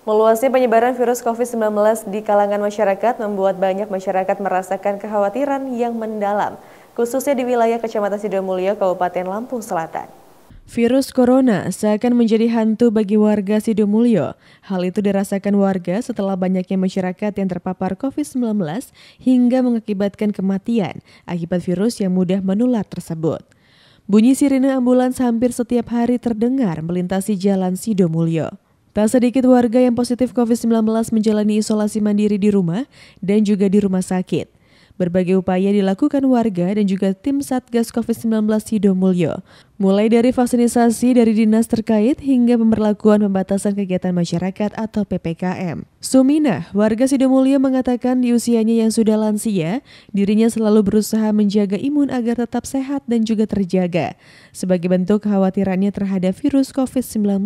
Meluasnya penyebaran virus COVID-19 di kalangan masyarakat membuat banyak masyarakat merasakan kekhawatiran yang mendalam, khususnya di wilayah Kecamatan Sidomulyo, Kabupaten Lampung Selatan. Virus corona seakan menjadi hantu bagi warga Sidomulyo. Hal itu dirasakan warga setelah banyaknya masyarakat yang terpapar COVID-19 hingga mengakibatkan kematian akibat virus yang mudah menular tersebut. Bunyi sirine ambulans hampir setiap hari terdengar melintasi jalan Sidomulyo. Tak sedikit warga yang positif COVID-19 menjalani isolasi mandiri di rumah dan juga di rumah sakit. Berbagai upaya dilakukan warga dan juga tim Satgas COVID-19 Sidomulyo, mulai dari vaksinisasi dari dinas terkait hingga pemberlakuan pembatasan kegiatan masyarakat atau PPKM. Sumina, warga Sidomulyo mengatakan di usianya yang sudah lansia, dirinya selalu berusaha menjaga imun agar tetap sehat dan juga terjaga sebagai bentuk khawatirannya terhadap virus COVID-19.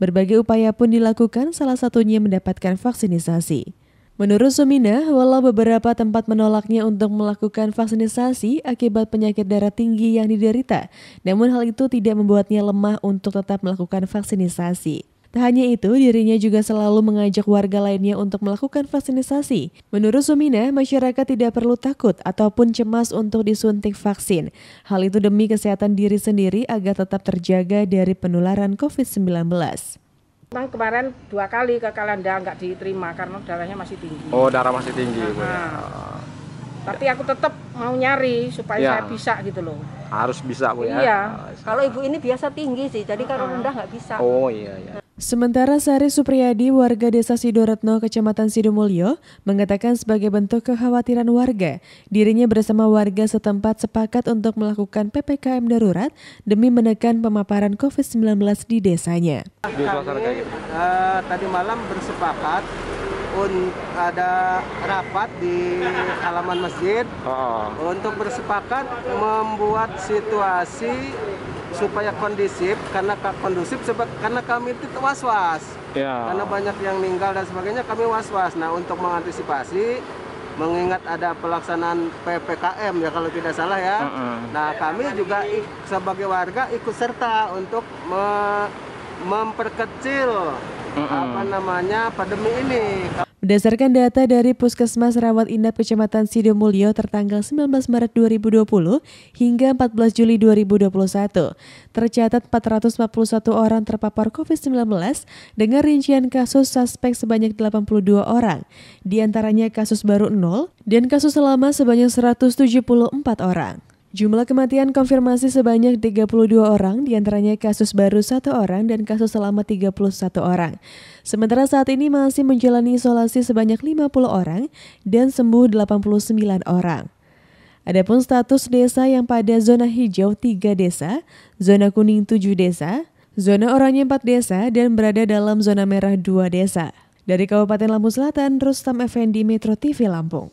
Berbagai upaya pun dilakukan, salah satunya mendapatkan vaksinisasi. Menurut Sumina, walau beberapa tempat menolaknya untuk melakukan vaksinisasi akibat penyakit darah tinggi yang diderita, namun hal itu tidak membuatnya lemah untuk tetap melakukan vaksinisasi. Tak hanya itu, dirinya juga selalu mengajak warga lainnya untuk melakukan vaksinisasi. Menurut Sumina, masyarakat tidak perlu takut ataupun cemas untuk disuntik vaksin. Hal itu demi kesehatan diri sendiri agar tetap terjaga dari penularan COVID-19. Memang kemarin dua kali ke Kalanda nggak diterima karena darahnya masih tinggi. Oh, darah masih tinggi. Ya. Nah, Tapi aku tetap mau nyari supaya ya. saya bisa gitu loh. Harus bisa Bu ya. Iya. Kalau ibu ini biasa tinggi sih, jadi kalau ah. rendah nggak bisa. Oh iya iya. Nah, Sementara Sari Supriyadi, warga desa Sidoretno, kecamatan Sidomulyo, mengatakan sebagai bentuk kekhawatiran warga, dirinya bersama warga setempat sepakat untuk melakukan PPKM darurat demi menekan pemaparan COVID-19 di desanya. Kami uh, eh, tadi malam bersepakat un, ada rapat di halaman masjid oh. untuk bersepakat membuat situasi supaya kondusif karena kondusif sebab karena kami itu was was ya. karena banyak yang meninggal dan sebagainya kami was was nah untuk mengantisipasi mengingat ada pelaksanaan ppkm ya kalau tidak salah ya uh -uh. nah kami juga sebagai warga ikut serta untuk me memperkecil uh -uh. apa namanya pandemi ini Berdasarkan data dari Puskesmas Rawat Inap Kecamatan Sidomulyo tertanggal 19 Maret 2020 hingga 14 Juli 2021, tercatat 441 orang terpapar COVID-19 dengan rincian kasus suspek sebanyak 82 orang, di antaranya kasus baru 0 dan kasus selama sebanyak 174 orang. Jumlah kematian konfirmasi sebanyak 32 orang, diantaranya kasus baru satu orang dan kasus selama 31 orang. Sementara saat ini masih menjalani isolasi sebanyak 50 orang dan sembuh 89 orang. Adapun status desa yang pada zona hijau 3 desa, zona kuning 7 desa, zona oranye 4 desa, dan berada dalam zona merah 2 desa. Dari Kabupaten Lampung Selatan, Rustam Effendi Metro TV Lampung.